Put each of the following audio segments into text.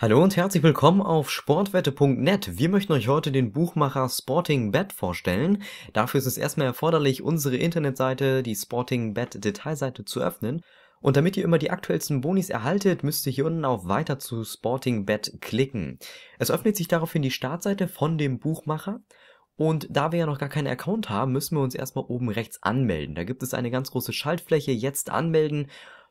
Hallo und herzlich willkommen auf sportwette.net. Wir möchten euch heute den Buchmacher Sporting Bet vorstellen. Dafür ist es erstmal erforderlich, unsere Internetseite, die Sporting Bet Detailseite zu öffnen. Und damit ihr immer die aktuellsten Bonis erhaltet, müsst ihr hier unten auf Weiter zu Sporting Bet klicken. Es öffnet sich daraufhin die Startseite von dem Buchmacher. Und da wir ja noch gar keinen Account haben, müssen wir uns erstmal oben rechts anmelden. Da gibt es eine ganz große Schaltfläche, jetzt anmelden.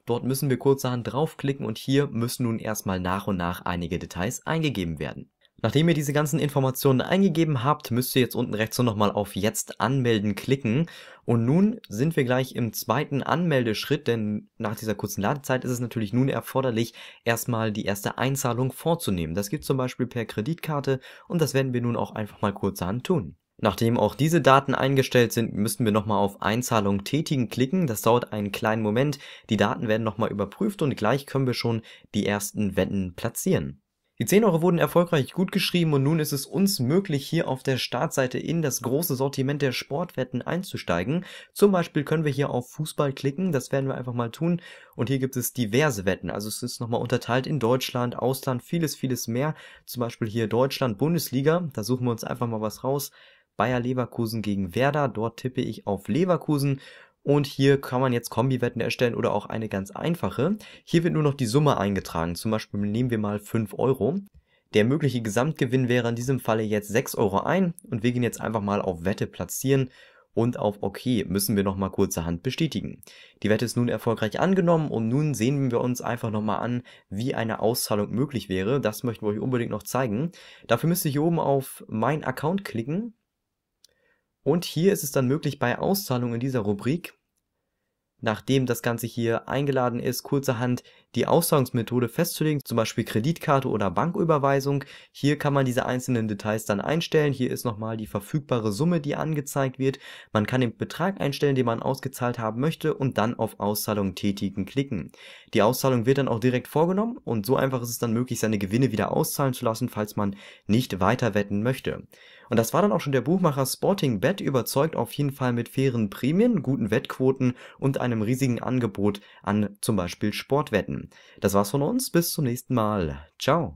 Dort müssen wir kurzerhand draufklicken und hier müssen nun erstmal nach und nach einige Details eingegeben werden. Nachdem ihr diese ganzen Informationen eingegeben habt, müsst ihr jetzt unten rechts nochmal auf Jetzt anmelden klicken. Und nun sind wir gleich im zweiten Anmeldeschritt, denn nach dieser kurzen Ladezeit ist es natürlich nun erforderlich, erstmal die erste Einzahlung vorzunehmen. Das geht zum Beispiel per Kreditkarte und das werden wir nun auch einfach mal kurzerhand tun. Nachdem auch diese Daten eingestellt sind, müssen wir nochmal auf Einzahlung tätigen klicken. Das dauert einen kleinen Moment. Die Daten werden nochmal überprüft und gleich können wir schon die ersten Wetten platzieren. Die 10 Euro wurden erfolgreich gut geschrieben und nun ist es uns möglich, hier auf der Startseite in das große Sortiment der Sportwetten einzusteigen. Zum Beispiel können wir hier auf Fußball klicken, das werden wir einfach mal tun. Und hier gibt es diverse Wetten, also es ist nochmal unterteilt in Deutschland, Ausland, vieles, vieles mehr. Zum Beispiel hier Deutschland, Bundesliga, da suchen wir uns einfach mal was raus. Bayer Leverkusen gegen Werder. Dort tippe ich auf Leverkusen. Und hier kann man jetzt Kombiwetten erstellen oder auch eine ganz einfache. Hier wird nur noch die Summe eingetragen. Zum Beispiel nehmen wir mal 5 Euro. Der mögliche Gesamtgewinn wäre in diesem Falle jetzt 6 Euro ein und wir gehen jetzt einfach mal auf Wette platzieren und auf OK müssen wir nochmal kurzerhand bestätigen. Die Wette ist nun erfolgreich angenommen und nun sehen wir uns einfach nochmal an, wie eine Auszahlung möglich wäre. Das möchten wir euch unbedingt noch zeigen. Dafür müsst ihr hier oben auf Mein Account klicken und hier ist es dann möglich, bei Auszahlung in dieser Rubrik, nachdem das Ganze hier eingeladen ist, kurzerhand die Auszahlungsmethode festzulegen, zum Beispiel Kreditkarte oder Banküberweisung. Hier kann man diese einzelnen Details dann einstellen. Hier ist nochmal die verfügbare Summe, die angezeigt wird. Man kann den Betrag einstellen, den man ausgezahlt haben möchte und dann auf Auszahlung tätigen klicken. Die Auszahlung wird dann auch direkt vorgenommen und so einfach ist es dann möglich, seine Gewinne wieder auszahlen zu lassen, falls man nicht weiter wetten möchte. Und das war dann auch schon der Buchmacher Sporting Bet überzeugt auf jeden Fall mit fairen Prämien, guten Wettquoten und einem riesigen Angebot an zum Beispiel Sportwetten. Hm, das war's von uns. Bis zum nächsten Mal. Ciao.